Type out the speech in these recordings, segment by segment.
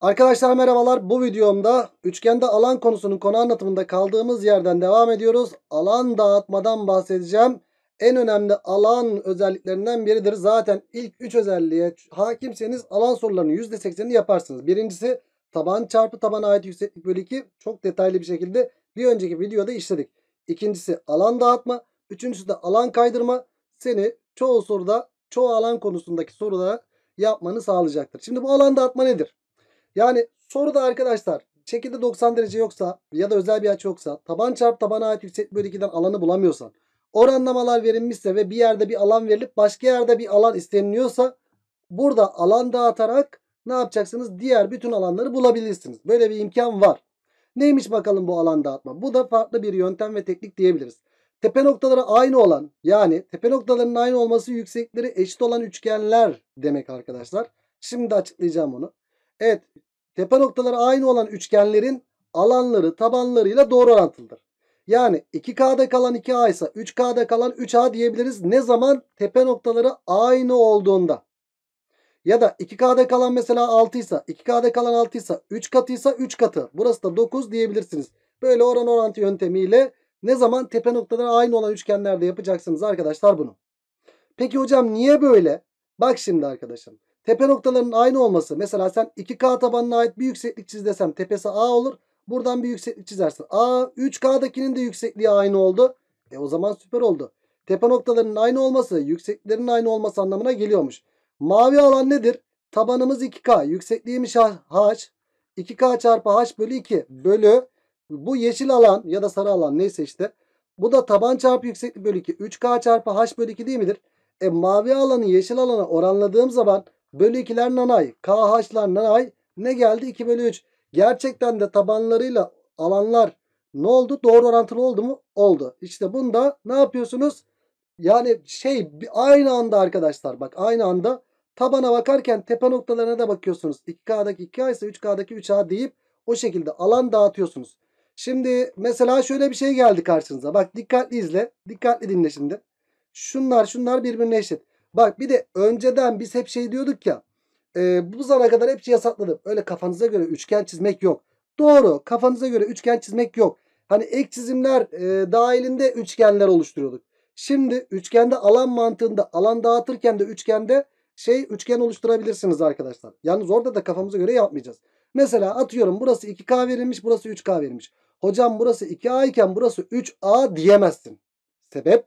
Arkadaşlar merhabalar. Bu videomda üçgende alan konusunun konu anlatımında kaldığımız yerden devam ediyoruz. Alan dağıtmadan bahsedeceğim. En önemli alan özelliklerinden biridir. Zaten ilk 3 özelliğe hakimseniz alan sorularının %80'ini yaparsınız. Birincisi taban çarpı tabana ait yükseklik bölü 2. Çok detaylı bir şekilde bir önceki videoda işledik. İkincisi alan dağıtma. Üçüncüsü de alan kaydırma. Seni çoğu soruda çoğu alan konusundaki soruda yapmanı sağlayacaktır. Şimdi bu alan dağıtma nedir? Yani soruda arkadaşlar şekilde 90 derece yoksa ya da özel bir açı yoksa taban çarp tabana ait yükseklik bölü 2'den alanı bulamıyorsan oranlamalar verilmişse ve bir yerde bir alan verilip başka yerde bir alan isteniliyorsa burada alan dağıtarak ne yapacaksınız? Diğer bütün alanları bulabilirsiniz. Böyle bir imkan var. Neymiş bakalım bu alan dağıtma? Bu da farklı bir yöntem ve teknik diyebiliriz. Tepe noktaları aynı olan yani tepe noktalarının aynı olması yüksekleri eşit olan üçgenler demek arkadaşlar. Şimdi açıklayacağım onu. Evet tepe noktaları aynı olan üçgenlerin alanları tabanlarıyla doğru orantılıdır. Yani 2K'da kalan 2A ise 3K'da kalan 3A diyebiliriz. Ne zaman tepe noktaları aynı olduğunda. Ya da 2K'da kalan mesela 6 ise 2K'da kalan 6 ise 3 katıysa 3 katı. Burası da 9 diyebilirsiniz. Böyle oran orantı yöntemiyle ne zaman tepe noktaları aynı olan üçgenlerde yapacaksınız arkadaşlar bunu. Peki hocam niye böyle? Bak şimdi arkadaşım. Tepe noktalarının aynı olması. Mesela sen 2K tabanına ait bir yükseklik çiz desem tepesi A olur. Buradan bir yükseklik çizersin. A 3K'dakinin de yüksekliği aynı oldu. E o zaman süper oldu. Tepe noktalarının aynı olması yüksekliklerin aynı olması anlamına geliyormuş. Mavi alan nedir? Tabanımız 2K. Yüksekliğimiz H. 2K çarpı H bölü 2 bölü bu yeşil alan ya da sarı alan neyse işte. Bu da taban çarpı yükseklik bölü 2. 3K çarpı H bölü 2 değil midir? E mavi alanı yeşil alana oranladığım zaman Bölü 2'ler nanay. KH'lar nanay. Ne geldi? 2 bölü 3. Gerçekten de tabanlarıyla alanlar ne oldu? Doğru orantılı oldu mu? Oldu. İşte bunda ne yapıyorsunuz? Yani şey aynı anda arkadaşlar bak aynı anda tabana bakarken tepe noktalarına da bakıyorsunuz. 2K'daki 2A ise 3K'daki 3A deyip o şekilde alan dağıtıyorsunuz. Şimdi mesela şöyle bir şey geldi karşınıza. Bak dikkatli izle. Dikkatli dinle şimdi. Şunlar şunlar birbirine eşit. Bak bir de önceden biz hep şey diyorduk ya. E, bu zamana kadar hepsi şey yasakladım. Öyle kafanıza göre üçgen çizmek yok. Doğru kafanıza göre üçgen çizmek yok. Hani ek çizimler e, dahilinde üçgenler oluşturuyorduk. Şimdi üçgende alan mantığında alan dağıtırken de üçgende şey üçgen oluşturabilirsiniz arkadaşlar. Yalnız orada da kafamıza göre yapmayacağız. Mesela atıyorum burası 2K verilmiş burası 3K verilmiş. Hocam burası 2A iken burası 3A diyemezsin. Sebep?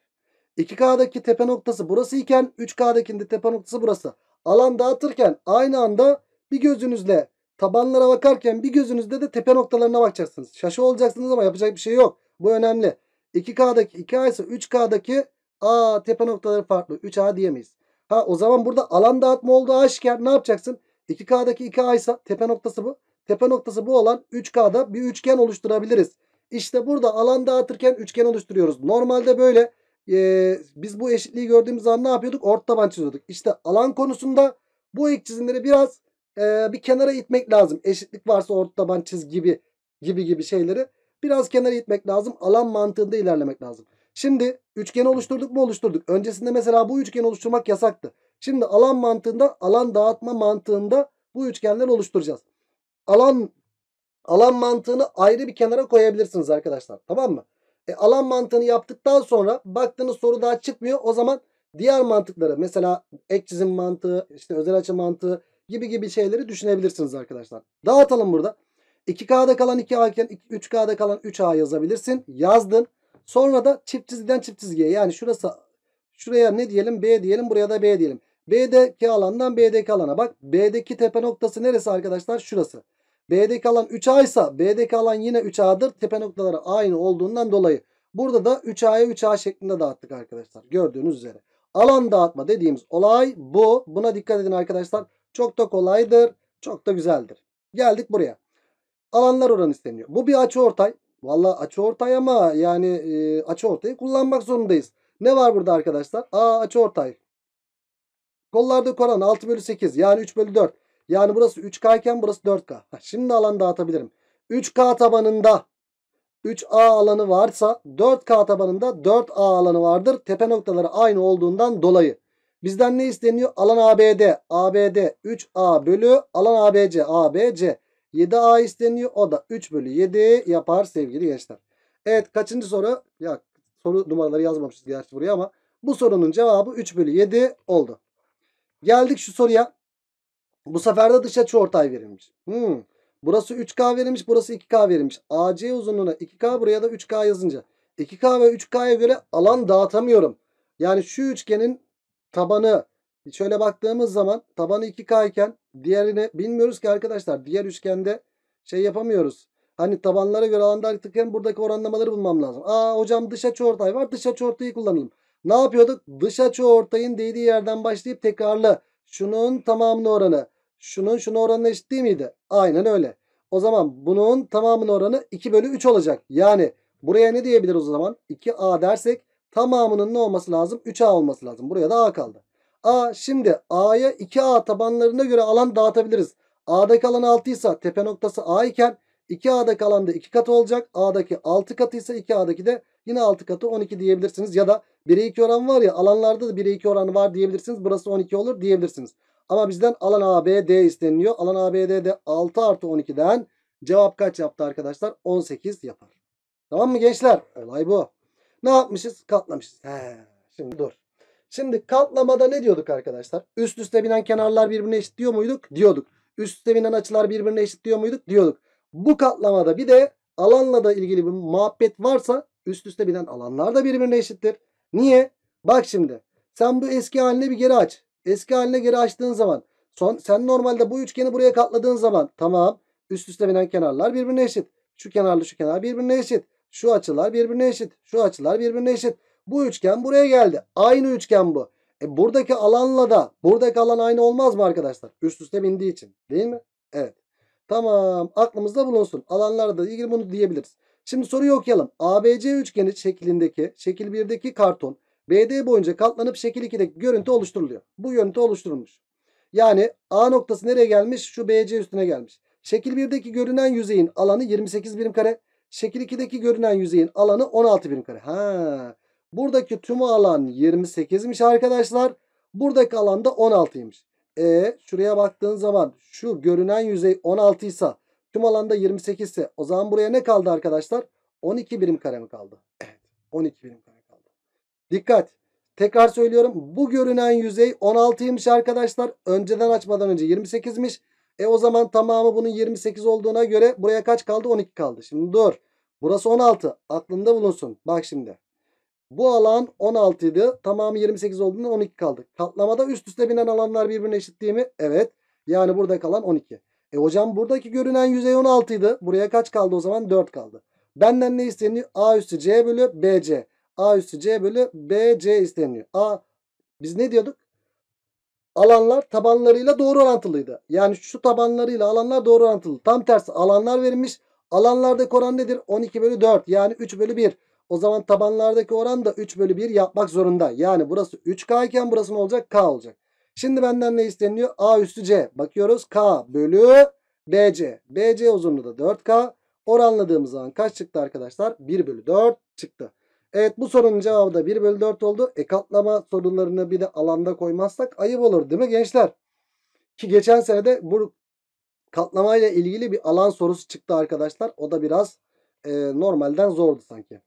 2K'daki tepe noktası burası iken 3K'dakinde tepe noktası burası. Alan dağıtırken aynı anda bir gözünüzle tabanlara bakarken bir gözünüzde de tepe noktalarına bakacaksınız. Şaşı olacaksınız ama yapacak bir şey yok. Bu önemli. 2K'daki 2A ise 3K'daki A tepe noktaları farklı. 3A diyemeyiz. Ha o zaman burada alan dağıtma olduğu aşikar ne yapacaksın? 2K'daki 2A ise tepe noktası bu. Tepe noktası bu olan 3K'da bir üçgen oluşturabiliriz. İşte burada alan dağıtırken üçgen oluşturuyoruz. Normalde böyle e, biz bu eşitliği gördüğümüz zaman ne yapıyorduk? Ort taban çiziyorduk. İşte alan konusunda bu ek çizimleri biraz e, bir kenara itmek lazım. Eşitlik varsa ort taban çiz gibi gibi gibi şeyleri biraz kenara itmek lazım. Alan mantığında ilerlemek lazım. Şimdi üçgen oluşturduk mu oluşturduk. Öncesinde mesela bu üçgen oluşturmak yasaktı. Şimdi alan mantığında alan dağıtma mantığında bu üçgenleri oluşturacağız. Alan alan mantığını ayrı bir kenara koyabilirsiniz arkadaşlar. Tamam mı? E, alan mantığını yaptıktan sonra baktığınız soru daha çıkmıyor. O zaman diğer mantıkları mesela ek çizim mantığı, işte özel açı mantığı gibi gibi şeyleri düşünebilirsiniz arkadaşlar. Dağıtalım burada. 2K'da kalan 2A iken 3K'da kalan 3A yazabilirsin. Yazdın. Sonra da çift çizgiden çift çizgiye. Yani şurası şuraya ne diyelim? B diyelim. Buraya da B diyelim. B'deki alandan B'deki alana bak. B'deki tepe noktası neresi arkadaşlar? Şurası. B'deki alan 3A ise B'deki alan yine 3A'dır. Tepe noktaları aynı olduğundan dolayı burada da 3A'ya 3A şeklinde dağıttık arkadaşlar. Gördüğünüz üzere. Alan dağıtma dediğimiz olay bu. Buna dikkat edin arkadaşlar. Çok da kolaydır. Çok da güzeldir. Geldik buraya. Alanlar oranı isteniyor. Bu bir açı ortay. Valla açı ortay ama yani e, açı ortayı kullanmak zorundayız. Ne var burada arkadaşlar? A açı ortay. Kollardaki oran 6 bölü 8 yani 3 bölü 4. Yani burası 3K iken burası 4K. şimdi alan dağıtabilirim. 3K tabanında 3A alanı varsa 4K tabanında 4A alanı vardır. Tepe noktaları aynı olduğundan dolayı. Bizden ne isteniyor? Alan ABD. ABD 3A bölü alan ABC. ABC 7A isteniyor. O da 3 bölü 7 yapar sevgili gençler. Evet kaçıncı soru? Ya soru numaraları yazmamışız gerçi buraya ama bu sorunun cevabı 3 bölü 7 oldu. Geldik şu soruya. Bu sefer de dış açı ortay verilmiş. Hmm. Burası 3K verilmiş, burası 2K verilmiş. AC uzunluğuna 2K buraya da 3K yazınca. 2K ve 3K'ya göre alan dağıtamıyorum. Yani şu üçgenin tabanı şöyle baktığımız zaman tabanı 2K iken diğerini bilmiyoruz ki arkadaşlar. Diğer üçgende şey yapamıyoruz. Hani tabanlara göre alan dağıtıkken buradaki oranlamaları bulmam lazım. Aa hocam dış açı ortay var. Dış açı ortayı kullanalım. Ne yapıyorduk? Dış açı ortayın değdiği yerden başlayıp tekrarlı şunun tamamının oranı şunun şunun oranına eşit değil miydi? Aynen öyle. O zaman bunun tamamının oranı 2 bölü 3 olacak. Yani buraya ne diyebiliriz o zaman? 2A dersek tamamının ne olması lazım? 3A olması lazım. Buraya da A kaldı. A şimdi A'ya 2A tabanlarına göre alan dağıtabiliriz. A'daki alan 6 ise tepe noktası A iken 2A'da kalan da 2 katı olacak. A'daki 6 katı ise 2A'daki de yine 6 katı 12 diyebilirsiniz. Ya da 1'e 2 oran var ya alanlarda da 1'e 2 oranı var diyebilirsiniz. Burası 12 olur diyebilirsiniz. Ama bizden alan ABD isteniliyor. Alan ABD de 6 artı 12'den cevap kaç yaptı arkadaşlar? 18 yapar. Tamam mı gençler? Olay bu. Ne yapmışız? Katlamışız. He, şimdi dur. Şimdi katlamada ne diyorduk arkadaşlar? Üst üste binen kenarlar birbirine eşit diyor muyduk? Diyorduk. Üst üste binen açılar birbirine eşit diyor muyduk? Diyorduk. Bu katlamada bir de alanla da ilgili bir muhabbet varsa üst üste binen alanlar da birbirine eşittir. Niye? Bak şimdi sen bu eski haline bir geri aç. Eski haline geri açtığın zaman son, sen normalde bu üçgeni buraya katladığın zaman tamam üst üste binen kenarlar birbirine eşit. Şu kenarlı şu kenar birbirine eşit. Şu açılar birbirine eşit. Şu açılar birbirine eşit. Bu üçgen buraya geldi. Aynı üçgen bu. E buradaki alanla da buradaki alan aynı olmaz mı arkadaşlar? Üst üste bindiği için değil mi? Evet. Tamam aklımızda bulunsun. alanlarda ilgili bunu diyebiliriz. Şimdi soruyu okuyalım. ABC üçgeni şeklindeki şekil 1'deki karton BD boyunca katlanıp şekil 2'deki görüntü oluşturuluyor. Bu görüntü oluşturulmuş. Yani A noktası nereye gelmiş? Şu BC üstüne gelmiş. Şekil 1'deki görünen yüzeyin alanı 28 birim kare. Şekil 2'deki görünen yüzeyin alanı 16 birim kare. Ha. Buradaki tüm alan 28'miş arkadaşlar. Buradaki alan alanda 16'ymış. E şuraya baktığın zaman şu görünen yüzey 16 ise tüm alanda 28 ise o zaman buraya ne kaldı arkadaşlar? 12 birim kare mi kaldı? Evet 12 birim kare kaldı. Dikkat tekrar söylüyorum bu görünen yüzey 16'ymış arkadaşlar. Önceden açmadan önce 28'miş. E o zaman tamamı bunun 28 olduğuna göre buraya kaç kaldı? 12 kaldı. Şimdi dur. Burası 16. Aklında bulunsun. Bak şimdi. Bu alan 16 idi. Tamamı 28 olduğunda 12 kaldı. Katlamada üst üste binen alanlar birbirine eşit değil mi? Evet. Yani burada kalan 12. E hocam buradaki görünen yüzey 16 idi. Buraya kaç kaldı o zaman? 4 kaldı. Benden ne isteniyor? A üstü C bölü BC. A üstü C bölü BC isteniyor. A biz ne diyorduk? Alanlar tabanlarıyla doğru orantılıydı. Yani şu tabanlarıyla alanlar doğru orantılı. Tam tersi alanlar verilmiş. Alanlardaki oran nedir? 12 bölü 4 yani 3 bölü 1. O zaman tabanlardaki oran da 3 bölü 1 yapmak zorunda. Yani burası 3K iken burası ne olacak? K olacak. Şimdi benden ne isteniyor? A üstü C. Bakıyoruz K bölü BC. BC uzunluğu da 4K. Oranladığımız zaman kaç çıktı arkadaşlar? 1 bölü 4 çıktı. Evet bu sorunun cevabı da 1 bölü 4 oldu. E katlama sorularını bir de alanda koymazsak ayıp olur değil mi gençler? Ki geçen sene de bu katlamayla ilgili bir alan sorusu çıktı arkadaşlar. O da biraz e, normalden zordu sanki.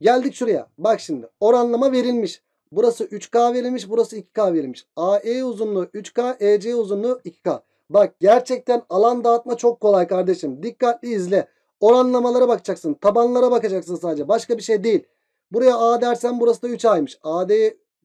Geldik şuraya. Bak şimdi oranlama verilmiş. Burası 3K verilmiş. Burası 2K verilmiş. AE uzunluğu 3K. EC uzunluğu 2K. Bak gerçekten alan dağıtma çok kolay kardeşim. Dikkatli izle. Oranlamalara bakacaksın. Tabanlara bakacaksın sadece. Başka bir şey değil. Buraya A dersem burası da 3A'ymış. AD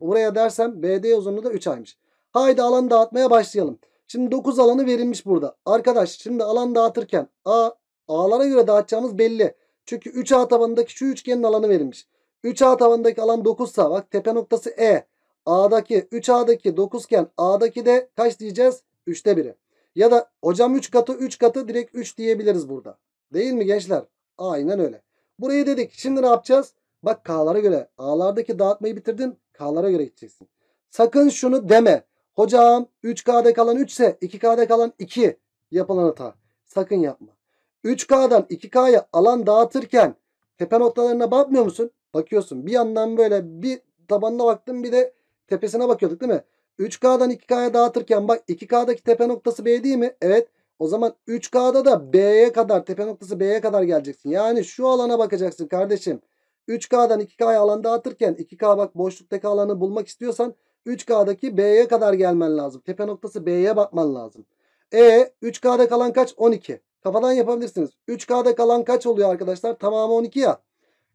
buraya dersem BD uzunluğu da 3A'ymış. Haydi alan dağıtmaya başlayalım. Şimdi 9 alanı verilmiş burada. Arkadaş şimdi alan dağıtırken A A'lara göre dağıtacağımız belli. Çünkü 3A tabanındaki şu üçgenin alanı verilmiş. 3A tabanındaki alan 9'sa bak tepe noktası E. A'daki 3A'daki 9 iken A'daki de kaç diyeceğiz? 3'te 1'i. Ya da hocam 3 katı 3 katı direkt 3 diyebiliriz burada. Değil mi gençler? Aynen öyle. Burayı dedik. Şimdi ne yapacağız? Bak K'lara göre. A'lardaki dağıtmayı bitirdin. K'lara göre gideceksin. Sakın şunu deme. Hocam 3K'da kalan 3 ise 2K'da kalan 2 yapılan hata. Sakın yapma. 3K'dan 2K'ya alan dağıtırken tepe noktalarına bakmıyor musun? Bakıyorsun. Bir yandan böyle bir tabanına baktın bir de tepesine bakıyorduk değil mi? 3K'dan 2K'ya dağıtırken bak 2K'daki tepe noktası B değil mi? Evet. O zaman 3K'da da B'ye kadar tepe noktası B'ye kadar geleceksin. Yani şu alana bakacaksın kardeşim. 3K'dan 2K'ya alan dağıtırken 2K bak boşluktaki alanı bulmak istiyorsan 3K'daki B'ye kadar gelmen lazım. Tepe noktası B'ye bakman lazım. E 3K'da kalan kaç? 12. Kafadan yapabilirsiniz. 3K'da kalan kaç oluyor arkadaşlar? Tamamı 12 ya.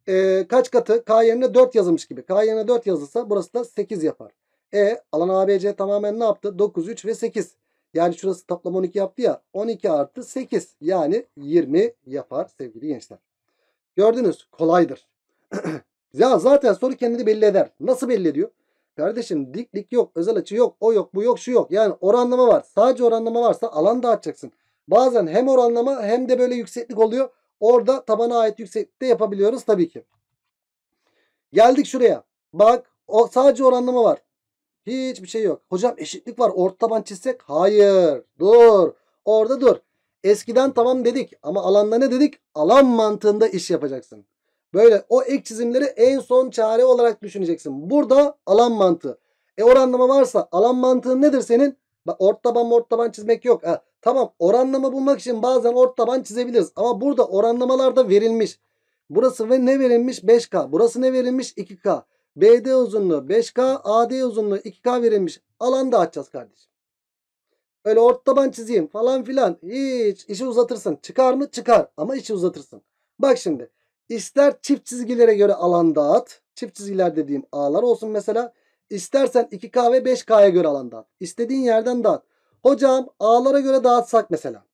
E, kaç katı? K yerine 4 yazılmış gibi. K yerine 4 yazılsa burası da 8 yapar. E alan ABC tamamen ne yaptı? 9, 3 ve 8. Yani şurası toplam 12 yaptı ya. 12 artı 8 yani 20 yapar sevgili gençler. Gördünüz kolaydır. ya zaten soru kendini belli eder. Nasıl belli ediyor? Kardeşim diklik yok, özel açı yok, o yok, bu yok, şu yok. Yani oranlama var. Sadece oranlama varsa alan dağıtacaksın. Bazen hem oranlama hem de böyle yükseklik oluyor. Orada tabana ait yükseklikte yapabiliyoruz tabii ki. Geldik şuraya. Bak o sadece oranlama var. Hiçbir şey yok. Hocam eşitlik var. Orta taban çizsek? Hayır. Dur. Orada dur. Eskiden tamam dedik ama alanda ne dedik? Alan mantığında iş yapacaksın. Böyle o ek çizimleri en son çare olarak düşüneceksin. Burada alan mantığı. E oranlama varsa alan mantığın nedir senin? Ort taban ort taban çizmek yok. Ha, tamam oranlama bulmak için bazen ort taban çizebiliriz. Ama burada oranlamalarda verilmiş. Burası ve ne verilmiş? 5K. Burası ne verilmiş? 2K. BD uzunluğu 5K. AD uzunluğu 2K verilmiş. Alan da açacağız kardeşim. Öyle ort taban çizeyim falan filan. Hiç işi uzatırsın. Çıkar mı? Çıkar. Ama işi uzatırsın. Bak şimdi. İster çift çizgilere göre alan dağıt. Çift çizgiler dediğim ağlar olsun mesela. İstersen 2K ve 5K'ya göre alan dağıt. İstediğin yerden dağıt. Hocam A'lara göre dağıtsak mesela.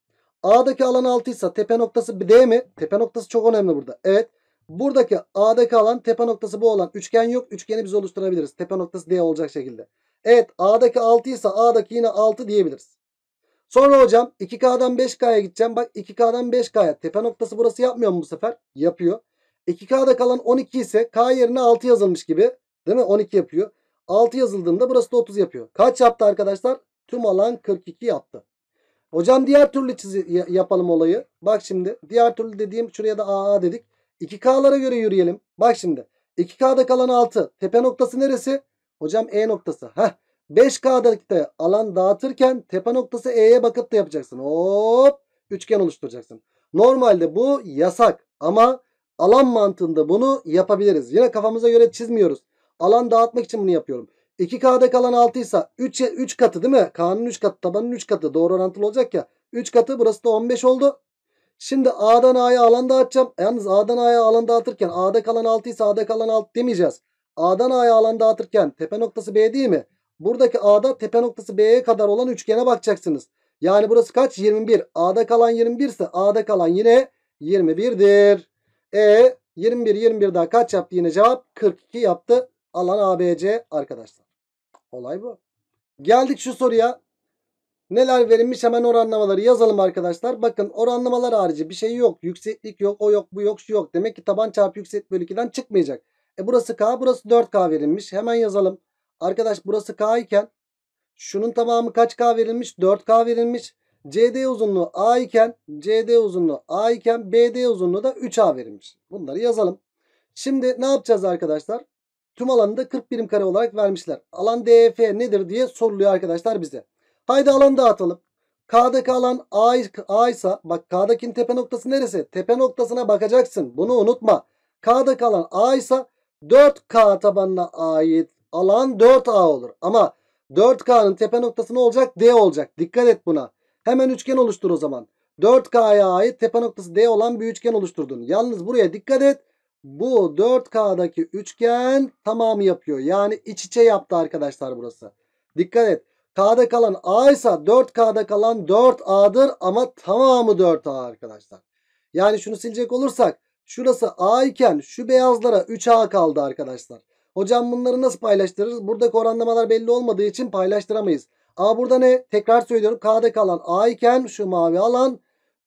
A'daki alan 6 ise tepe noktası D mi? Tepe noktası çok önemli burada. Evet. Buradaki A'daki alan tepe noktası bu olan üçgen yok. Üçgeni biz oluşturabiliriz. Tepe noktası D olacak şekilde. Evet A'daki 6 ise A'daki yine 6 diyebiliriz. Sonra hocam 2K'dan 5K'ya gideceğim. Bak 2K'dan 5K'ya tepe noktası burası yapmıyor mu bu sefer? Yapıyor. 2K'da kalan 12 ise K yerine 6 yazılmış gibi. Değil mi? 12 yapıyor. 6 yazıldığında burası da 30 yapıyor. Kaç yaptı arkadaşlar? Tüm alan 42 yaptı. Hocam diğer türlü çizi yapalım olayı. Bak şimdi diğer türlü dediğim şuraya da AA dedik. 2K'lara göre yürüyelim. Bak şimdi 2K'da kalan 6. Tepe noktası neresi? Hocam E noktası. Heh. 5K'da alan dağıtırken tepe noktası E'ye bakıp da yapacaksın. Hop. Üçgen oluşturacaksın. Normalde bu yasak ama alan mantığında bunu yapabiliriz. Yine kafamıza göre çizmiyoruz. Alan dağıtmak için bunu yapıyorum. 2K'da kalan 6 ise 3, 3 katı değil mi? K'nın 3 katı tabanın 3 katı. Doğru orantılı olacak ya. 3 katı burası da 15 oldu. Şimdi A'dan A'ya alan dağıtacağım. Yalnız A'dan A'ya alan dağıtırken A'da kalan 6 ise A'da kalan 6 demeyeceğiz. A'dan A'ya alan dağıtırken tepe noktası B değil mi? Buradaki A'da tepe noktası B'ye kadar olan üçgene bakacaksınız. Yani burası kaç? 21. A'da kalan 21 ise A'da kalan yine 21'dir. E 21 21 daha kaç yaptı yine cevap? 42 yaptı alan ABC arkadaşlar. Olay bu. Geldik şu soruya. Neler verilmiş hemen oranlamaları yazalım arkadaşlar. Bakın oranlamalar harici bir şey yok. Yükseklik yok, o yok, bu yok, şu yok. Demek ki taban çarpı yükseklik bölü 2'den çıkmayacak. E burası K, burası 4K verilmiş. Hemen yazalım. Arkadaş burası K iken şunun tamamı kaç K verilmiş? 4K verilmiş. CD uzunluğu A iken CD uzunluğu A iken BD uzunluğu da 3A verilmiş. Bunları yazalım. Şimdi ne yapacağız arkadaşlar? Tüm alanı da 40 birim kare olarak vermişler. Alan DF nedir diye soruluyor arkadaşlar bize. Haydi alan dağıtalım. K'daki alan A, A ise bak K'dakinin tepe noktası neresi? Tepe noktasına bakacaksın. Bunu unutma. K'daki alan A ise 4K tabanına ait alan 4A olur. Ama 4K'nın tepe noktası ne olacak? D olacak. Dikkat et buna. Hemen üçgen oluştur o zaman. 4K'ya ait tepe noktası D olan bir üçgen oluşturdun. Yalnız buraya dikkat et bu 4K'daki üçgen tamamı yapıyor. Yani iç içe yaptı arkadaşlar burası. Dikkat et. K'da kalan A ise 4K'da kalan 4A'dır ama tamamı 4A arkadaşlar. Yani şunu silecek olursak şurası A iken şu beyazlara 3A kaldı arkadaşlar. Hocam bunları nasıl paylaştırırız? Buradaki oranlamalar belli olmadığı için paylaştıramayız. A burada ne? Tekrar söylüyorum. K'da kalan A iken şu mavi alan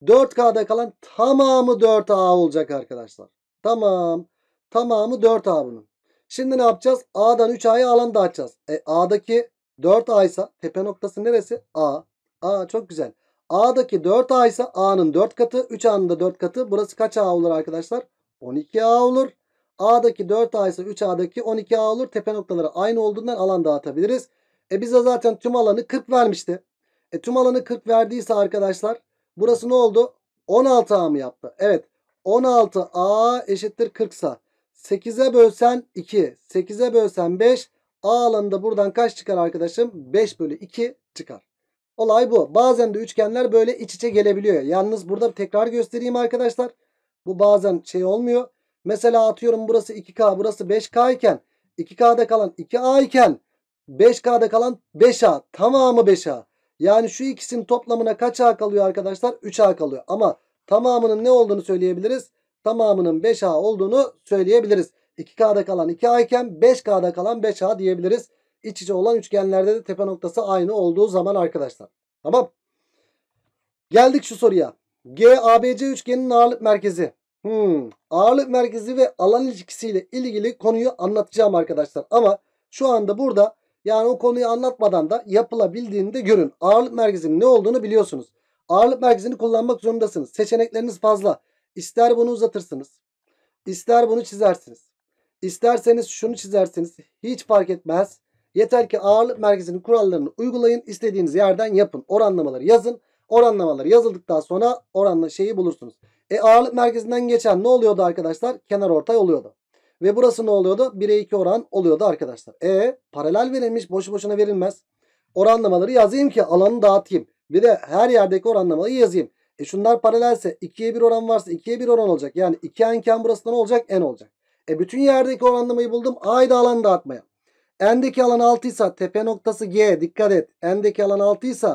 4K'da kalan tamamı 4A olacak arkadaşlar. Tamam. Tamamı 4A bunun. Şimdi ne yapacağız? A'dan 3A'yı alan dağıtacağız. E, A'daki 4A ise tepe noktası neresi? A. A çok güzel. A'daki 4A ise A'nın 4 katı. 3A'nın da 4 katı. Burası kaç A olur arkadaşlar? 12A olur. A'daki 4A ise 3A'daki 12A olur. Tepe noktaları aynı olduğundan alan dağıtabiliriz. E bize zaten tüm alanı 40 vermişti. E tüm alanı 40 verdiyse arkadaşlar burası ne oldu? 16A mı yaptı? Evet. 16a eşittir 40 sa 8'e bölsen 2, 8'e bölsen 5. A alanında buradan kaç çıkar arkadaşım? 5 bölü 2 çıkar. Olay bu. Bazen de üçgenler böyle iç içe gelebiliyor. Yalnız burada tekrar göstereyim arkadaşlar. Bu bazen şey olmuyor. Mesela atıyorum burası 2K, burası 5K iken 2K'da kalan 2A iken 5K'da kalan 5A. Tamamı 5A. Yani şu ikisinin toplamına kaç A kalıyor arkadaşlar? 3A kalıyor. Ama tamamının ne olduğunu söyleyebiliriz? Tamamının 5A olduğunu söyleyebiliriz. 2K'da kalan 2A iken 5K'da kalan 5A diyebiliriz. İç içe olan üçgenlerde de tepe noktası aynı olduğu zaman arkadaşlar. Tamam. Geldik şu soruya. GABC üçgenin ağırlık merkezi. Hmm. Ağırlık merkezi ve alan ilişkisiyle ilgili konuyu anlatacağım arkadaşlar. Ama şu anda burada yani o konuyu anlatmadan da yapılabildiğini de görün. Ağırlık merkezinin ne olduğunu biliyorsunuz. Ağırlık merkezini kullanmak zorundasınız. Seçenekleriniz fazla. İster bunu uzatırsınız. İster bunu çizersiniz. İsterseniz şunu çizersiniz. Hiç fark etmez. Yeter ki ağırlık merkezinin kurallarını uygulayın. İstediğiniz yerden yapın. Oranlamaları yazın. Oranlamaları yazıldıktan sonra oranla şeyi bulursunuz. E ağırlık merkezinden geçen ne oluyordu arkadaşlar? Kenar ortay oluyordu. Ve burası ne oluyordu? 1'e 2 oran oluyordu arkadaşlar. E paralel verilmiş. Boşu boşuna verilmez. Oranlamaları yazayım ki alanı dağıtayım. Bir de her yerdeki oranlamayı yazayım. E şunlar paralelse 2'ye 1 oran varsa 2'ye 1 oran olacak. Yani 2 enken burası ne olacak? N olacak. E bütün yerdeki oranlamayı buldum. A'yı da alan dağıtmaya. N'deki alan 6 ise tepe noktası G. Dikkat et. N'deki alan 6 ise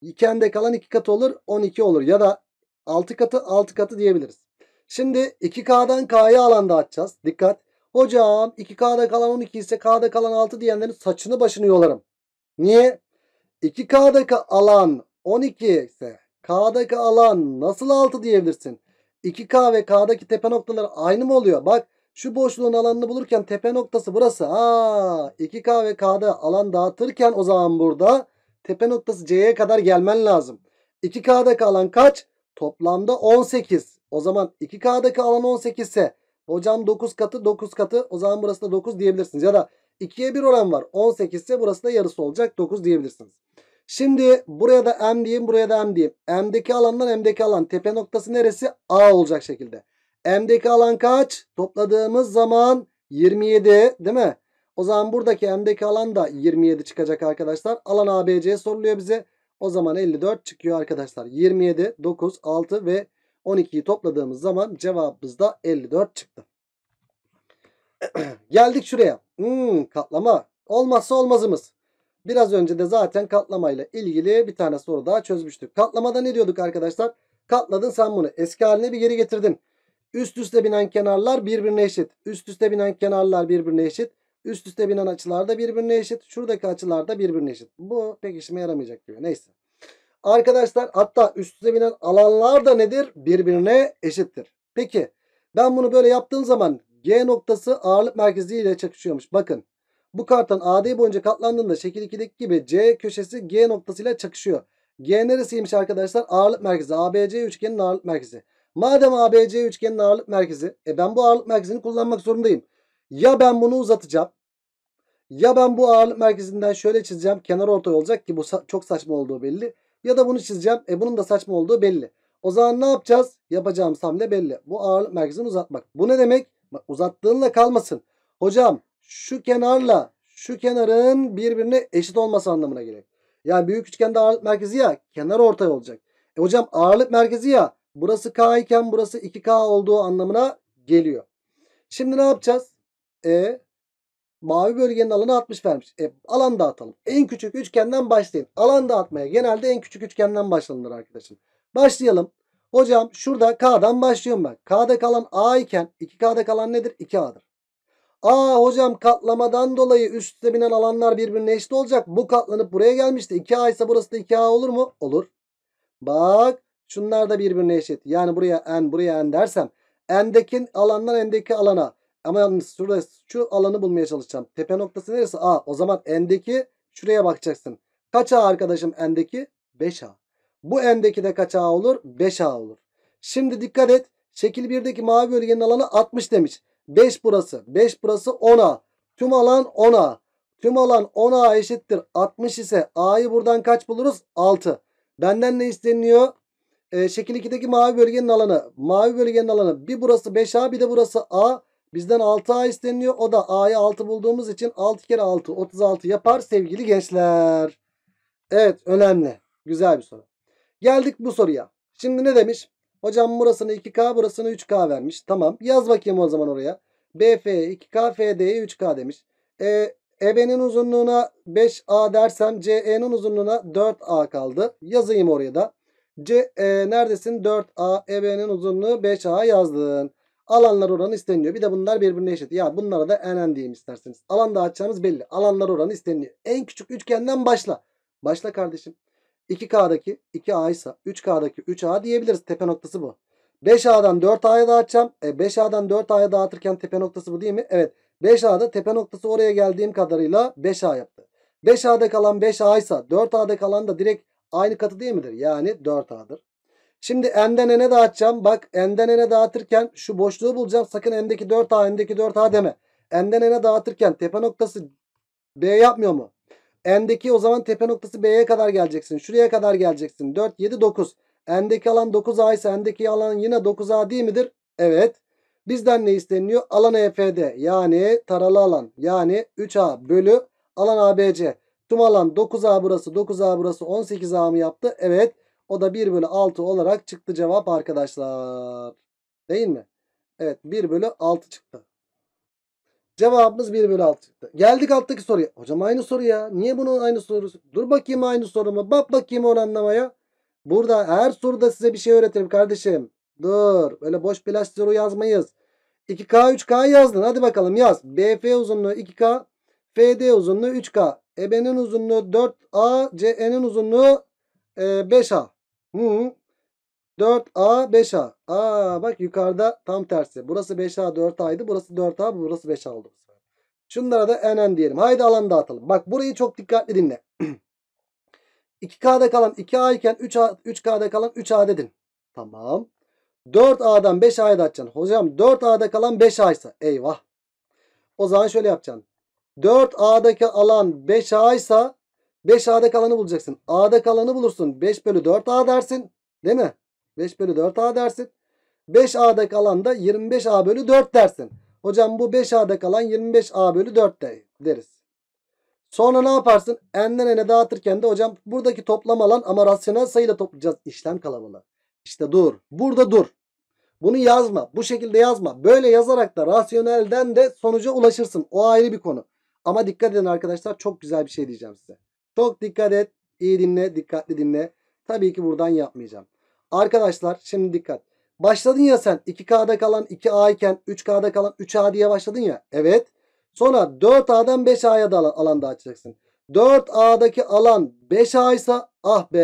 2 N'deki alan 2 katı olur. 12 olur. Ya da 6 katı 6 katı diyebiliriz. Şimdi 2K'dan K'ya alan dağıtacağız. Dikkat. Hocam 2K'da kalan 12 ise K'da kalan 6 diyenlerin saçını başını yolarım. Niye? 2K'daki alan 12 ise K'daki alan nasıl 6 diyebilirsin? 2K ve K'daki tepe noktaları aynı mı oluyor? Bak şu boşluğun alanını bulurken tepe noktası burası. Aa, 2K ve K'da alan dağıtırken o zaman burada tepe noktası C'ye kadar gelmen lazım. 2K'daki alan kaç? Toplamda 18. O zaman 2K'daki alan 18 ise hocam 9 katı 9 katı o zaman burası da 9 diyebilirsiniz. Ya da 2'ye 1 oran var 18 ise burası da yarısı olacak 9 diyebilirsiniz. Şimdi buraya da M diyeyim buraya da M diyeyim. M'deki alandan M'deki alan. Tepe noktası neresi? A olacak şekilde. M'deki alan kaç? Topladığımız zaman 27 değil mi? O zaman buradaki M'deki alan da 27 çıkacak arkadaşlar. Alan ABC soruluyor bize. O zaman 54 çıkıyor arkadaşlar. 27, 9, 6 ve 12'yi topladığımız zaman cevabımız da 54 çıktı. Geldik şuraya. Hmm, katlama. Olmazsa olmazımız. Biraz önce de zaten katlamayla ilgili bir tane soru daha çözmüştük. Katlamada ne diyorduk arkadaşlar? Katladın sen bunu. Eski haline bir geri getirdin. Üst üste binen kenarlar birbirine eşit. Üst üste binen kenarlar birbirine eşit. Üst üste binen açılar da birbirine eşit. Şuradaki açılar da birbirine eşit. Bu pek işime yaramayacak diyor. Neyse. Arkadaşlar hatta üst üste binen alanlar da nedir? Birbirine eşittir. Peki ben bunu böyle yaptığım zaman G noktası ağırlık merkeziyle çakışıyormuş. Bakın bu karttan AD boyunca katlandığında şekil 2'deki gibi C köşesi G noktasıyla çakışıyor. G neresiymiş arkadaşlar? Ağırlık merkezi. ABC üçgenin ağırlık merkezi. Madem ABC üçgenin ağırlık merkezi. E ben bu ağırlık merkezini kullanmak zorundayım. Ya ben bunu uzatacağım. Ya ben bu ağırlık merkezinden şöyle çizeceğim. Kenar ortay olacak ki bu sa çok saçma olduğu belli. Ya da bunu çizeceğim. E bunun da saçma olduğu belli. O zaman ne yapacağız? Yapacağımız hamle belli. Bu ağırlık merkezini uzatmak. Bu ne demek? Bak, uzattığınla kalmasın. Hocam şu kenarla şu kenarın birbirine eşit olması anlamına gelir. Yani büyük üçgende ağırlık merkezi ya kenar ortay olacak. E hocam ağırlık merkezi ya burası K iken burası 2K olduğu anlamına geliyor. Şimdi ne yapacağız? E mavi bölgenin alanı 60 vermiş. E alan dağıtalım. En küçük üçgenden başlayın. Alan dağıtmaya genelde en küçük üçgenden başlanır arkadaşım. Başlayalım. Hocam şurada K'dan başlıyorum ben. K'da kalan A iken 2K'da kalan nedir? 2A'dır. Aa hocam katlamadan dolayı üstte üste binen alanlar birbirine eşit olacak. Bu katlanıp buraya gelmişti. 2A ise burası da 2A olur mu? Olur. Bak şunlar da birbirine eşit. Yani buraya n buraya n dersem. N'deki alandan n'deki alana. Ama yalnız şurada şu alanı bulmaya çalışacağım. Tepe noktası neresi? A. O zaman n'deki şuraya bakacaksın. Kaç A arkadaşım n'deki? 5A. Bu n'deki de kaç A olur? 5A olur. Şimdi dikkat et. Şekil 1'deki mavi bölgenin alanı 60 demiş. 5 burası. 5 burası 10A. Tüm alan 10A. Tüm alan 10A eşittir. 60 ise A'yı buradan kaç buluruz? 6. Benden ne isteniyor? Ee, şekil 2'deki mavi bölgenin alanı. Mavi bölgenin alanı. Bir burası 5A bir de burası A. Bizden 6A isteniyor. O da A'yı 6 bulduğumuz için 6 kere 6 36 yapar sevgili gençler. Evet önemli. Güzel bir soru. Geldik bu soruya. Şimdi ne demiş? Hocam burasını 2K burasını 3K vermiş. Tamam yaz bakayım o zaman oraya. BF 2K FD'ye 3K demiş. E, EB'nin uzunluğuna 5A dersem CE'nin uzunluğuna 4A kaldı. Yazayım oraya da. C, e, neredesin? 4A. EB'nin uzunluğu 5A yazdın. Alanlar oranı isteniyor. Bir de bunlar birbirine eşit. Ya bunlara da NN diyeyim isterseniz. Alan dağıtacağımız belli. Alanlar oranı isteniyor. En küçük üçgenden başla. Başla kardeşim. 2K'daki 2A ise 3K'daki 3A diyebiliriz. Tepe noktası bu. 5A'dan 4A'ya dağıtacağım. E 5A'dan 4A'ya dağıtırken tepe noktası bu değil mi? Evet. 5A'da tepe noktası oraya geldiğim kadarıyla 5A yaptı. 5A'da kalan 5A ise 4A'da kalan da direkt aynı katı değil midir? Yani 4A'dır. Şimdi n'den n'e dağıtacağım. Bak n'den n'e dağıtırken şu boşluğu bulacağım. Sakın n'deki 4A n'deki 4A deme. n'den n'e dağıtırken tepe noktası B yapmıyor mu? N'deki o zaman tepe noktası B'ye kadar geleceksin. Şuraya kadar geleceksin. 4, 7, 9. N'deki alan 9A ise N'deki alan yine 9A değil midir? Evet. Bizden ne isteniyor? Alan EFD yani taralı alan yani 3A bölü alan ABC. Tüm alan 9A burası 9A burası 18A mı yaptı? Evet. O da 1 bölü 6 olarak çıktı cevap arkadaşlar. Değil mi? Evet 1 bölü 6 çıktı. Cevabımız 1 bölü 6 Geldik alttaki soruya. Hocam aynı soru ya. Niye bunun aynı soru? Dur bakayım aynı soruma. Bak bakayım onu anlamaya. Burada her soruda size bir şey öğretirim kardeşim. Dur. Böyle boş plaj soru yazmayız. 2K 3K yazdın. Hadi bakalım yaz. BF uzunluğu 2K. FD uzunluğu 3K. EB'nin uzunluğu 4A. CE'nin uzunluğu 5A. E, hı 4A 5A. Aa bak yukarıda tam tersi. Burası 5A 4A'ydı. Burası 4A burası 5A oldu. Şunlara da NN diyelim. Haydi alan dağıtalım. Bak burayı çok dikkatli dinle. 2K'da kalan 2A iken 3A, 3K'da kalan 3A dedin. Tamam. 4A'dan 5A'ya da açacaksın. Hocam 4A'da kalan 5A ise eyvah. O zaman şöyle yapacaksın. 4A'daki alan 5A ise 5A'da kalanı bulacaksın. A'da kalanı bulursun. 5 bölü 4A dersin. Değil mi? 5 bölü 4A dersin. 5 a'da kalan da 25A bölü 4 dersin. Hocam bu 5 a'da kalan 25A bölü 4 deriz. Sonra ne yaparsın? N'den N'e dağıtırken de hocam buradaki toplam alan ama rasyonel sayıyla toplayacağız. işlem kalabalığı. İşte dur. Burada dur. Bunu yazma. Bu şekilde yazma. Böyle yazarak da rasyonelden de sonuca ulaşırsın. O ayrı bir konu. Ama dikkat edin arkadaşlar. Çok güzel bir şey diyeceğim size. Çok dikkat et. İyi dinle. Dikkatli dinle. Tabii ki buradan yapmayacağım. Arkadaşlar şimdi dikkat. Başladın ya sen 2K'da kalan 2A iken 3K'da kalan 3A diye başladın ya. Evet. Sonra 4A'dan 5A'ya da alanda açacaksın. 4A'daki alan 5A ise ah be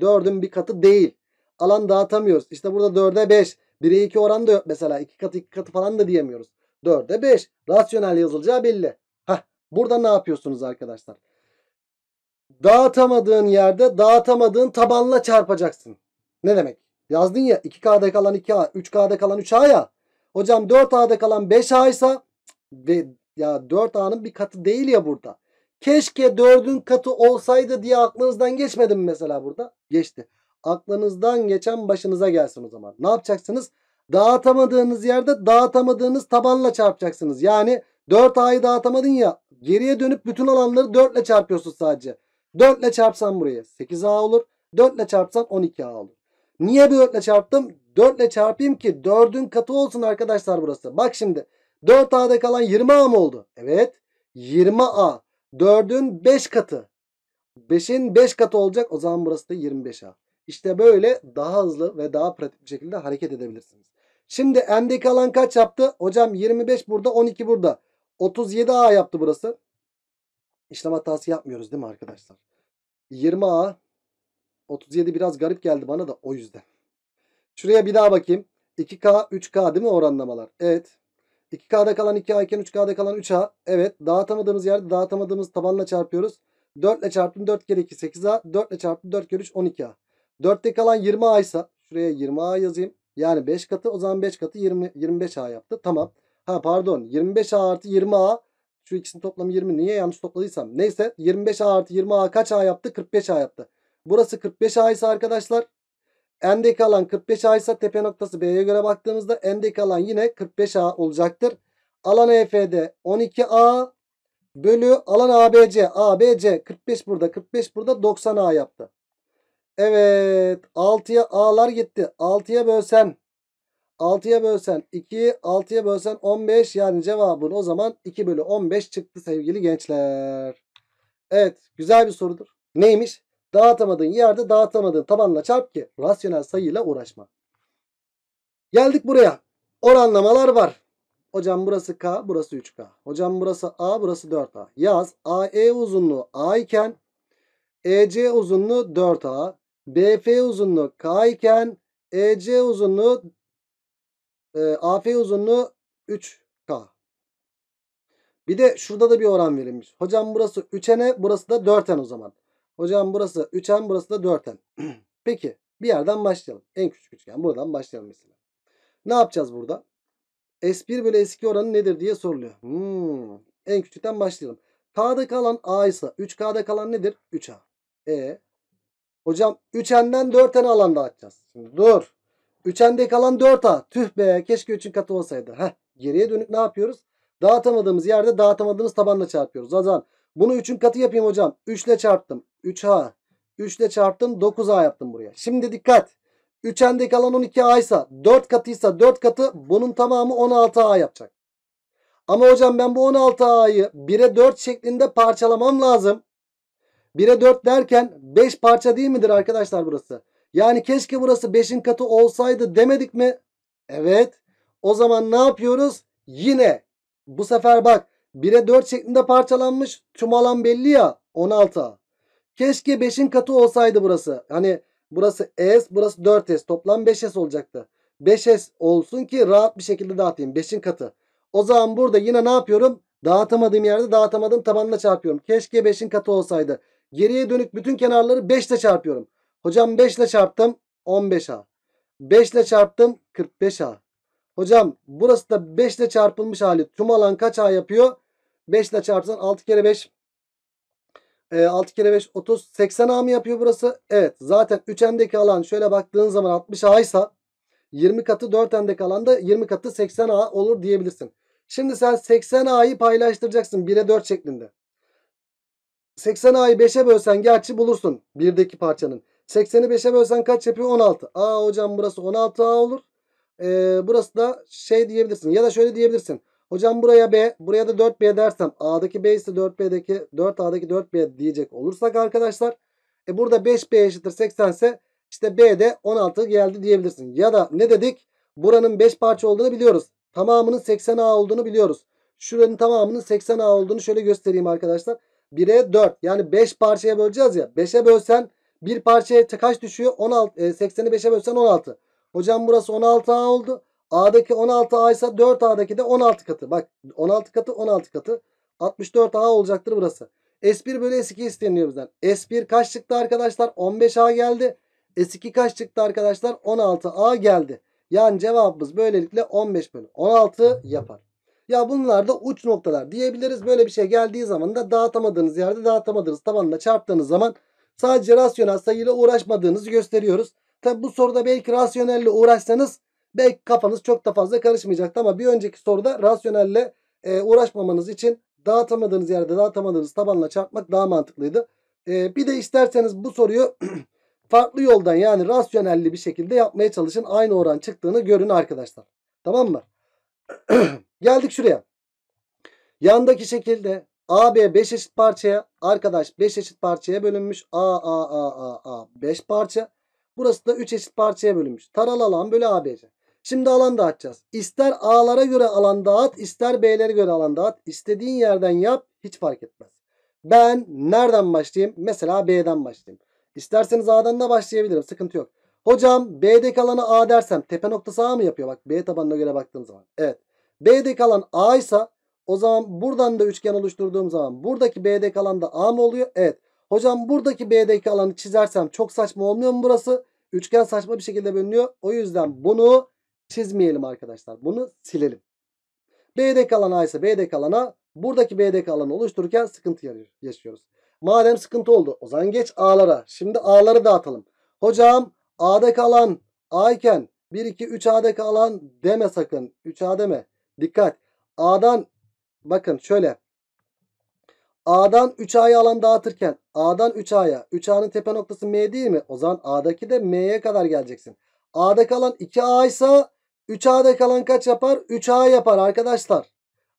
4'ün bir katı değil. Alan dağıtamıyoruz. İşte burada 4'e 5. 1'e 2 oran da yok mesela. 2 katı 2 katı falan da diyemiyoruz. 4'e 5. Rasyonel yazılacağı belli. Heh, burada ne yapıyorsunuz arkadaşlar? Dağıtamadığın yerde dağıtamadığın tabanla çarpacaksın. Ne demek? Yazdın ya 2K'da kalan 2A, 3K'da kalan 3A ya. Hocam 4A'da kalan 5A ise ve ya 4A'nın bir katı değil ya burada. Keşke 4'ün katı olsaydı diye aklınızdan geçmedi mi mesela burada? Geçti. Aklınızdan geçen başınıza gelsin o zaman. Ne yapacaksınız? Dağıtamadığınız yerde dağıtamadığınız tabanla çarpacaksınız. Yani 4A'yı dağıtamadın ya geriye dönüp bütün alanları 4 ile çarpıyorsun sadece. 4 ile çarpsan buraya 8A olur. 4 ile çarpsan 12A olur. Niye bir 4 ile çarptım? 4 ile çarpayım ki 4'ün katı olsun arkadaşlar burası. Bak şimdi 4A'da kalan 20A mı oldu? Evet 20A 4'ün 5 katı. 5'in 5 katı olacak o zaman burası da 25A. İşte böyle daha hızlı ve daha pratik bir şekilde hareket edebilirsiniz. Şimdi M'deki alan kaç yaptı? Hocam 25 burada 12 burada. 37A yaptı burası. İşlem hatası yapmıyoruz değil mi arkadaşlar? 20A 37 biraz garip geldi bana da o yüzden. Şuraya bir daha bakayım. 2K 3K değil mi oranlamalar? Evet. 2K'da kalan 2A iken 3K'da kalan 3A. Evet. Dağıtamadığımız yerde dağıtamadığımız tabanla çarpıyoruz. 4 ile çarptım 4 kere 2 8A. 4 ile çarptım 4 kere 3 12A. 4'te kalan 20A ise şuraya 20A yazayım. Yani 5 katı o zaman 5 katı 20, 25A yaptı. Tamam. Ha pardon 25A artı 20A şu ikisinin toplamı 20. Niye yanlış topladıysam. Neyse 25A artı 20A kaç A yaptı? 45A yaptı. Burası 45 A ise arkadaşlar endeki alan 45 A ise tepe noktası B'ye göre baktığımızda endeki alan yine 45 A olacaktır. Alan EF'de 12 A bölü alan ABC. ABC 45 burada 45 burada 90 A yaptı. Evet 6'ya A'lar gitti. 6'ya bölsen 6'ya bölsen 2, 6'ya bölsen 15 yani cevabın o zaman 2 bölü 15 çıktı sevgili gençler. Evet güzel bir sorudur. Neymiş? Dağıtamadığın yerde dağıtamadığın tabanla çarp ki rasyonel sayıyla uğraşma. Geldik buraya. Oranlamalar var. Hocam burası K, burası 3K. Hocam burası A, burası 4A. Yaz AE uzunluğu A iken EC uzunluğu 4A. BF uzunluğu K iken EC uzunluğu e, AF uzunluğu 3K. Bir de şurada da bir oran verilmiş. Hocam burası 3N, burası da 4N o zaman. Hocam burası 3M burası da 4M. Peki bir yerden başlayalım. En küçük üçgen buradan başlayalım mesela. Ne yapacağız burada? S1 bölü S2 oranı nedir diye soruluyor. Hmm. En küçükten başlayalım. K'da kalan A ise 3K'da kalan nedir? 3A. E Hocam 3N'den 4N alan dağıtacağız. dur. 3N'de kalan 4A. Tüh be keşke 3'ün katı olsaydı. Heh. Geriye dönük ne yapıyoruz? Dağıtamadığımız yerde dağıtamadığımız tabanla çarpıyoruz. O zaman bunu 3'ün katı yapayım hocam. 3 ile çarptım. 3A. 3 ile çarptım. 9A yaptım buraya. Şimdi dikkat. 3n'deki alan 12A ise 4 katıysa 4 katı bunun tamamı 16A yapacak. Ama hocam ben bu 16A'yı 1'e 4 şeklinde parçalamam lazım. 1'e 4 derken 5 parça değil midir arkadaşlar burası? Yani keşke burası 5'in katı olsaydı demedik mi? Evet. O zaman ne yapıyoruz? Yine bu sefer bak 1'e 4 şeklinde parçalanmış. Tüm alan belli ya 16A. Keşke 5'in katı olsaydı burası. Hani burası S burası 4S toplam 5S olacaktı. 5S olsun ki rahat bir şekilde dağıtayım 5'in katı. O zaman burada yine ne yapıyorum? Dağıtamadığım yerde dağıtamadığım tabanla çarpıyorum. Keşke 5'in katı olsaydı. Geriye dönük bütün kenarları 5 ile çarpıyorum. Hocam 5 ile çarptım 15A. 5 ile çarptım 45A. Hocam burası da 5 ile çarpılmış hali. Tüm alan kaç A yapıyor? 5 ile çarpsan 6 kere 5 e, 6 kere 5 30 80 A mı yapıyor burası? Evet. Zaten 3N'deki alan şöyle baktığın zaman 60 A ise 20 katı 4N'deki alanda 20 katı 80 A olur diyebilirsin. Şimdi sen 80 A'yı paylaştıracaksın 1'e 4 şeklinde. 80 A'yı 5'e bölsen gerçi bulursun 1'deki parçanın. 80'i 5'e bölsen kaç yapıyor? 16. Aa hocam burası 16 A olur. E, burası da şey diyebilirsin. Ya da şöyle diyebilirsin. Hocam buraya B, buraya da 4B dersem A'daki B ise 4B'deki 4A'daki 4B diyecek olursak arkadaşlar. E burada 5B eşittir 80 ise işte B'de 16 geldi diyebilirsin. Ya da ne dedik? Buranın 5 parça olduğunu biliyoruz. Tamamının 80A olduğunu biliyoruz. Şuranın tamamının 80A olduğunu şöyle göstereyim arkadaşlar. 1'e 4 yani 5 parçaya böleceğiz ya. 5'e bölsen bir parçaya kaç düşüyor? 16 80'i 5'e bölsen 16. Hocam burası 16A oldu. A'daki 16A ise 4A'daki de 16 katı. Bak 16 katı 16 katı. 64A olacaktır burası. S1 bölü S2 isteniyor bizden. S1 kaç çıktı arkadaşlar? 15A geldi. S2 kaç çıktı arkadaşlar? 16A geldi. Yani cevabımız böylelikle 15 bölü 16 yapar. Ya bunlar da uç noktalar diyebiliriz. Böyle bir şey geldiği zaman da dağıtamadığınız yerde dağıtamadığınız tabanla çarptığınız zaman sadece rasyonel sayıyla uğraşmadığınızı gösteriyoruz. Tabi bu soruda belki rasyonelle uğraşsanız belki kafanız çok da fazla karışmayacaktı. Ama bir önceki soruda rasyonelle e, uğraşmamanız için dağıtamadığınız yerde dağıtamadığınız tabanla çarpmak daha mantıklıydı. E, bir de isterseniz bu soruyu farklı yoldan yani rasyonelli bir şekilde yapmaya çalışın. Aynı oran çıktığını görün arkadaşlar. Tamam mı? Geldik şuraya. Yandaki şekilde AB 5 eşit parçaya, arkadaş 5 eşit parçaya bölünmüş. A A A A A 5 parça. Burası da 3 eşit parçaya bölünmüş. Taralı alan bölü ABC. Şimdi alan dağıtacağız. İster A'lara göre alan dağıt, ister B'lere göre alan dağıt. İstediğin yerden yap, hiç fark etmez. Ben nereden başlayayım? Mesela B'den başlayayım. İsterseniz A'dan da başlayabilirim. Sıkıntı yok. Hocam B'deki alanı A dersem tepe noktası A mı yapıyor? Bak B tabanına göre baktığım zaman. Evet. B'deki alan A ise o zaman buradan da üçgen oluşturduğum zaman buradaki B'deki alan da A mı oluyor? Evet. Hocam buradaki B'deki alanı çizersem çok saçma olmuyor mu burası? Üçgen saçma bir şekilde bölünüyor. O yüzden bunu çizmeyelim arkadaşlar. Bunu silelim. B'de kalan A ise B'de kalana buradaki B'de kalanı oluştururken sıkıntı yaşıyoruz. Madem sıkıntı oldu o zaman geç A'lara. Şimdi A'ları dağıtalım. Hocam A'da kalan A iken 1, 2, 3 A'da kalan deme sakın. 3 A deme. Dikkat. A'dan bakın şöyle A'dan 3A'yı alan dağıtırken A'dan 3A'ya 3A'nın tepe noktası M değil mi? O zaman A'daki de M'ye kadar geleceksin. A'da kalan 2A ise 3A'da kalan kaç yapar? 3A yapar arkadaşlar.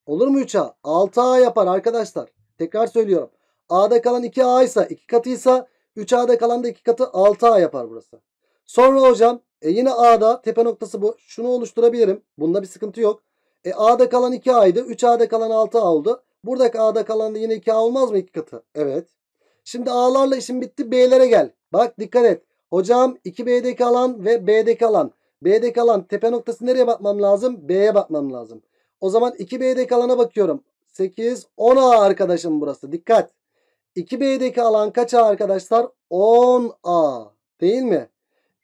Olur mu 3A? 6A yapar arkadaşlar. Tekrar söylüyorum. A'da kalan 2A ise 2 katıysa 3A'da kalan da 2 katı 6A yapar burası. Sonra hocam e yine A'da tepe noktası bu. Şunu oluşturabilirim. Bunda bir sıkıntı yok. E A'da kalan 2A'ydı. 3A'da kalan 6A oldu. Buradaki A'da kalan da yine 2A olmaz mı 2 katı? Evet. Şimdi A'larla işim bitti. B'lere gel. Bak dikkat et. Hocam 2B'deki alan ve B'deki alan. B'deki alan tepe noktası nereye bakmam lazım? B'ye bakmam lazım. O zaman 2B'deki alana bakıyorum. 8, 10A arkadaşım burası. Dikkat. 2B'deki alan kaç A arkadaşlar? 10A. Değil mi?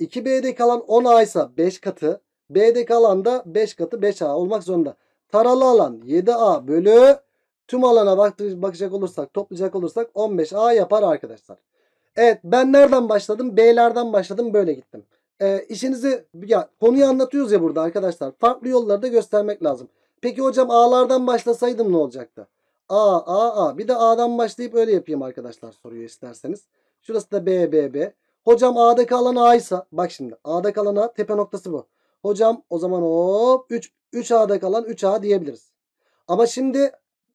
2B'deki alan 10A ise 5 katı. B'deki alan da 5 katı 5A olmak zorunda. Taralı alan 7A bölü Tüm alana bakacak olursak, toplayacak olursak 15A yapar arkadaşlar. Evet ben nereden başladım? B'lerden başladım böyle gittim. Ee, işinizi ya konuyu anlatıyoruz ya burada arkadaşlar. Farklı yolları da göstermek lazım. Peki hocam A'lardan başlasaydım ne olacaktı? A, A, A. Bir de A'dan başlayıp öyle yapayım arkadaşlar soruyu isterseniz. Şurası da B, B, B. Hocam A'daki alan A ise bak şimdi A'da kalan A tepe noktası bu. Hocam o zaman hop 3, 3 A'da kalan 3 A diyebiliriz. Ama şimdi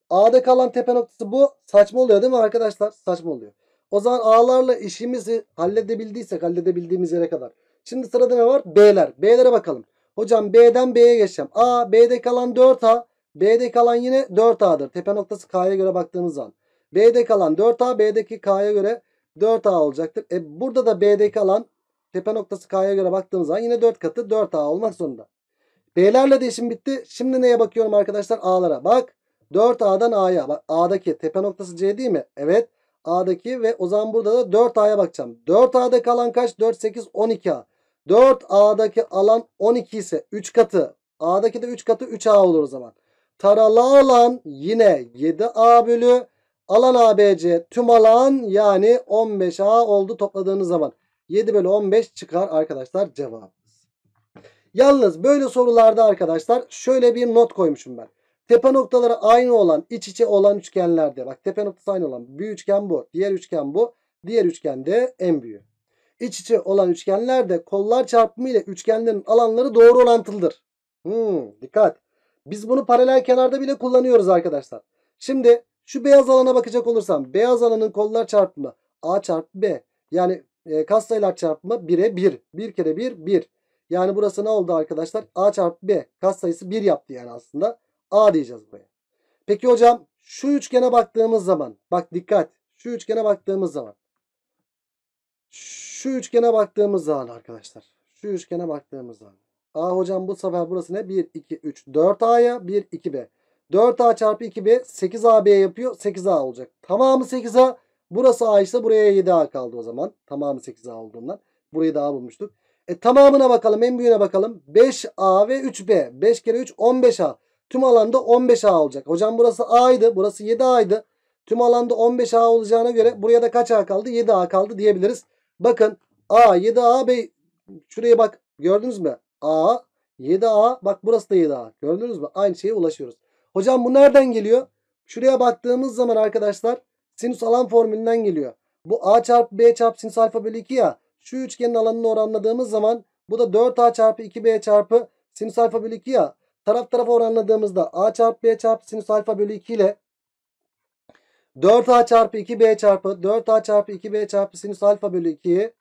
A'da kalan tepe noktası bu. Saçma oluyor değil mi arkadaşlar? Saçma oluyor. O zaman A'larla işimizi halledebildiysek halledebildiğimiz yere kadar. Şimdi sırada ne var? B'ler. B'lere bakalım. Hocam B'den B'ye geçeceğim. A, B'de kalan 4A. B'de kalan yine 4A'dır. Tepe noktası K'ya göre baktığımız zaman. B'de kalan 4A, B'deki K'ya göre 4A olacaktır. E burada da B'de kalan tepe noktası K'ya göre baktığımız zaman yine 4 katı 4A olmak zorunda. B'lerle de işim bitti. Şimdi neye bakıyorum arkadaşlar? A'lara. Bak 4A'dan A'ya. Bak A'daki tepe noktası C değil mi? Evet. A'daki ve o zaman burada da 4A'ya bakacağım. 4A'daki kalan kaç? 4, 8, 12A. 4A'daki alan 12 ise 3 katı. A'daki de 3 katı 3A olur o zaman. Taralı alan yine 7A bölü alan ABC tüm alan yani 15A oldu topladığınız zaman. 7 bölü 15 çıkar arkadaşlar cevabımız. Yalnız böyle sorularda arkadaşlar şöyle bir not koymuşum ben. Tepe noktaları aynı olan iç içe olan üçgenlerde. Bak tepe noktası aynı olan bir üçgen bu. Diğer üçgen bu. Diğer üçgen de en büyüğü. İç içe olan üçgenlerde kollar çarpımı ile üçgenlerin alanları doğru orantılıdır. Hmm, dikkat. Biz bunu paralel kenarda bile kullanıyoruz arkadaşlar. Şimdi şu beyaz alana bakacak olursam beyaz alanın kollar çarpımı A çarpı B. Yani e, kas sayılar çarpımı 1'e 1. 1 kere 1 1. Yani burası ne oldu arkadaşlar? A çarpı B. Kas sayısı 1 yaptı yani aslında. A diyeceğiz buraya. Peki hocam şu üçgene baktığımız zaman bak dikkat şu üçgene baktığımız zaman şu üçgene baktığımız zaman arkadaşlar şu üçgene baktığımız zaman A hocam bu sefer burası ne? 1, 2, 3, 4A'ya 1, 2B. 4A çarpı 2B 8AB yapıyor. 8A olacak. Tamamı 8A. Burası A ise buraya 7A kaldı o zaman. Tamamı 8A olduğundan. Burayı daha bulmuştuk. E tamamına bakalım. En büyüğüne bakalım. 5A ve 3B. 5 kere 3 15A. Tüm alanda 15A olacak. Hocam burası A'ydı. Burası 7A'ydı. Tüm alanda 15A olacağına göre buraya da kaç A kaldı? 7A kaldı diyebiliriz. Bakın A 7A bey şuraya bak gördünüz mü? A 7A bak burası da 7A. Gördünüz mü? Aynı şeye ulaşıyoruz. Hocam bu nereden geliyor? Şuraya baktığımız zaman arkadaşlar sinüs alan formülünden geliyor. Bu A çarpı B çarpı sinüs alfa bölü 2 ya. Şu üçgenin alanını oranladığımız zaman bu da 4A çarpı 2B çarpı sinüs alfa bölü 2 ya taraf tarafa oranladığımızda a çarpı b çarpı sinüs alfa bölü 2 ile 4a çarpı 2b çarpı 4a çarpı 2b çarpı sinüs alfa bölü 2'yi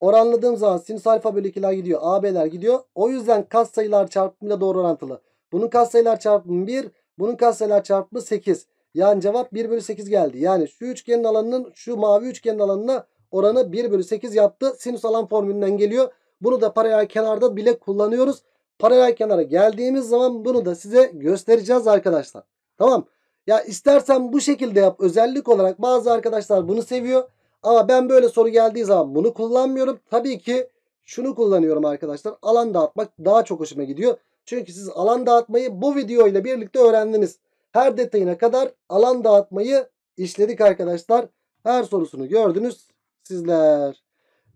oranladığım zaman sinüs alfa bölü 2'ler gidiyor. AB'ler gidiyor. O yüzden kas sayılar çarpımıyla doğru orantılı. Bunun kas sayılar çarpımı 1. Bunun kas sayılar çarpımı 8. Yani cevap 1 bölü 8 geldi. Yani şu üçgenin alanının şu mavi üçgenin alanına oranı 1 bölü 8 yaptı. Sinüs alan formülünden geliyor. Bunu da paralel kenarda bile kullanıyoruz paralel kenara geldiğimiz zaman bunu da size göstereceğiz arkadaşlar. Tamam. Ya istersen bu şekilde yap. Özellik olarak bazı arkadaşlar bunu seviyor. Ama ben böyle soru geldiği zaman bunu kullanmıyorum. Tabii ki şunu kullanıyorum arkadaşlar. Alan dağıtmak daha çok hoşuma gidiyor. Çünkü siz alan dağıtmayı bu video ile birlikte öğrendiniz. Her detayına kadar alan dağıtmayı işledik arkadaşlar. Her sorusunu gördünüz sizler.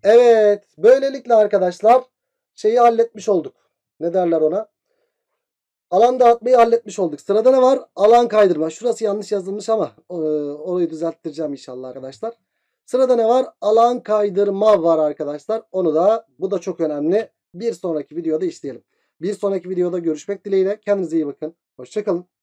Evet böylelikle arkadaşlar şeyi halletmiş olduk ne derler ona? Alan dağıtmayı halletmiş olduk. Sırada ne var? Alan kaydırma. Şurası yanlış yazılmış ama e, orayı düzelttireceğim inşallah arkadaşlar. Sırada ne var? Alan kaydırma var arkadaşlar. Onu da bu da çok önemli. Bir sonraki videoda işleyelim. Bir sonraki videoda görüşmek dileğiyle. Kendinize iyi bakın. Hoşçakalın.